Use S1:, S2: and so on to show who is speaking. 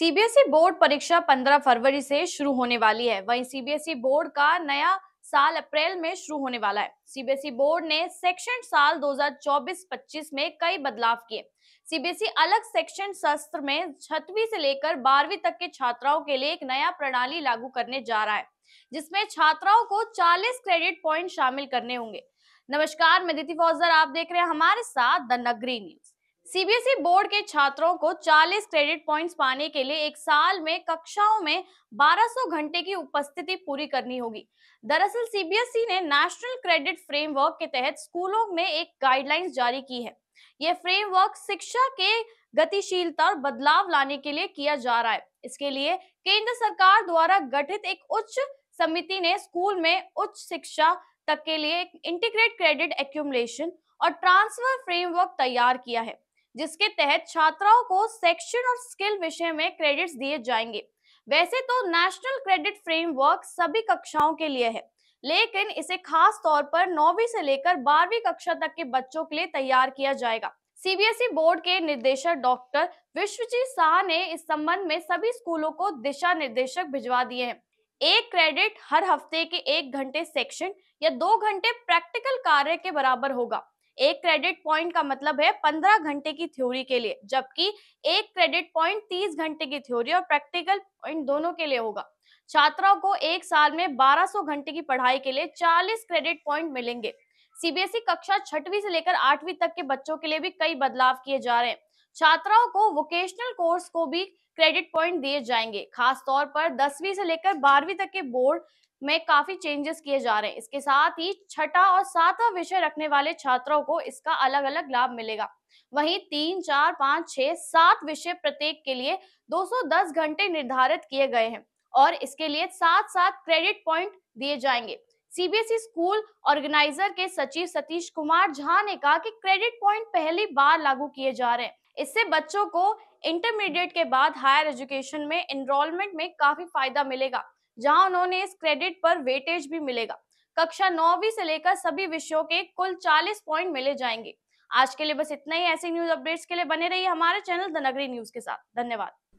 S1: CBSE board परीक्षा 15 फरवरी से शुरू होने वाली है वहीं सीबीएसई बोर्ड का नया साल अप्रैल में शुरू होने वाला है सीबीएसई बोर्ड ने सेक्शन साल 2024-25 में कई बदलाव किए सीबीएसई अलग सेक्शन शस्त्र में छठवीं से लेकर बारहवीं तक के छात्राओं के लिए एक नया प्रणाली लागू करने जा रहा है जिसमें छात्राओं को 40 क्रेडिट पॉइंट शामिल करने होंगे नमस्कार मैं दिति फौजर आप देख रहे हैं हमारे साथ द नगरी न्यूज सीबीएसई e बोर्ड के छात्रों को 40 क्रेडिट पॉइंट्स पाने के लिए एक साल में कक्षाओं में 1200 घंटे की उपस्थिति पूरी करनी होगी दरअसल सीबीएसई e ने नेशनल क्रेडिट फ्रेमवर्क के तहत स्कूलों में एक गाइडलाइंस जारी की है यह फ्रेमवर्क शिक्षा के गतिशीलता और बदलाव लाने के लिए किया जा रहा है इसके लिए केंद्र सरकार द्वारा गठित एक उच्च समिति ने स्कूल में उच्च शिक्षा तक के लिए इंटीग्रेट क्रेडिट एक्यूमलेशन और ट्रांसफर फ्रेमवर्क तैयार किया है जिसके तहत छात्राओं को सेक्शन और स्किल विषय में क्रेडिट्स दिए जाएंगे वैसे तो नेशनल क्रेडिट फ्रेमवर्क सभी कक्षाओं के लिए है लेकिन इसे खास तौर पर नौवीं से लेकर बारहवीं कक्षा तक के बच्चों के लिए तैयार किया जाएगा सीबीएसई e बोर्ड के निदेशक डॉक्टर विश्वजीत शाह ने इस संबंध में सभी स्कूलों को दिशा निर्देशक भिजवा दिए हैं एक क्रेडिट हर हफ्ते के एक घंटे सेक्शन या दो घंटे प्रैक्टिकल कार्य के बराबर होगा एक क्रेडिट पॉइंट का मतलब है पंद्रह घंटे की थ्योरी के लिए जबकि एक क्रेडिट पॉइंट तीस घंटे की थ्योरी और प्रैक्टिकल पॉइंट दोनों के लिए होगा छात्रों को एक साल में 1200 घंटे की पढ़ाई के लिए 40 क्रेडिट पॉइंट मिलेंगे सीबीएसई e कक्षा छठवीं से लेकर आठवीं तक के बच्चों के लिए भी कई बदलाव किए जा रहे हैं छात्राओं को वोकेशनल कोर्स को भी क्रेडिट पॉइंट दिए जाएंगे खासतौर पर दसवीं से लेकर बारहवीं तक के बोर्ड में काफी चेंजेस किए जा रहे हैं इसके साथ ही छठा और सातवा विषय रखने वाले छात्रों को इसका अलग अलग लाभ मिलेगा वहीं तीन चार पाँच छह सात विषय प्रत्येक के लिए 210 घंटे निर्धारित किए गए हैं और इसके लिए सात सात क्रेडिट पॉइंट दिए जाएंगे सीबीएसई e स्कूल ऑर्गेनाइजर के सचिव सतीश कुमार झा ने कहा कि क्रेडिट पॉइंट पहली बार लागू किए जा रहे हैं इससे बच्चों को इंटरमीडिएट के बाद हायर एजुकेशन में एनरोलमेंट में काफी फायदा मिलेगा जहां उन्होंने इस क्रेडिट पर वेटेज भी मिलेगा कक्षा नौवीं से लेकर सभी विषयों के कुल 40 पॉइंट मिले जाएंगे आज के लिए बस इतना ही ऐसे न्यूज अपडेट्स के लिए बने रहिए हमारे चैनल द नगरी न्यूज के साथ धन्यवाद